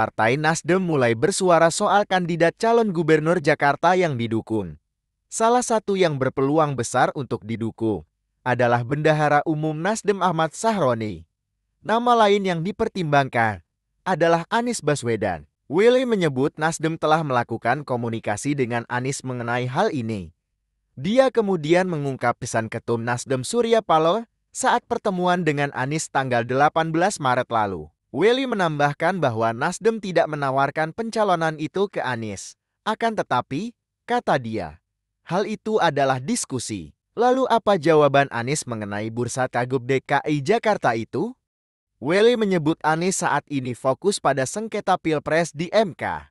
Partai Nasdem mulai bersuara soal kandidat calon gubernur Jakarta yang didukung. Salah satu yang berpeluang besar untuk didukung adalah Bendahara Umum Nasdem Ahmad Sahroni. Nama lain yang dipertimbangkan adalah Anies Baswedan. Willy menyebut Nasdem telah melakukan komunikasi dengan Anies mengenai hal ini. Dia kemudian mengungkap pesan ketum Nasdem Surya Paloh saat pertemuan dengan Anies tanggal 18 Maret lalu. Willy menambahkan bahwa Nasdem tidak menawarkan pencalonan itu ke Anies. Akan tetapi, kata dia, hal itu adalah diskusi. Lalu apa jawaban Anies mengenai bursa Kagub DKI Jakarta itu? Willy menyebut Anies saat ini fokus pada sengketa pilpres di MK.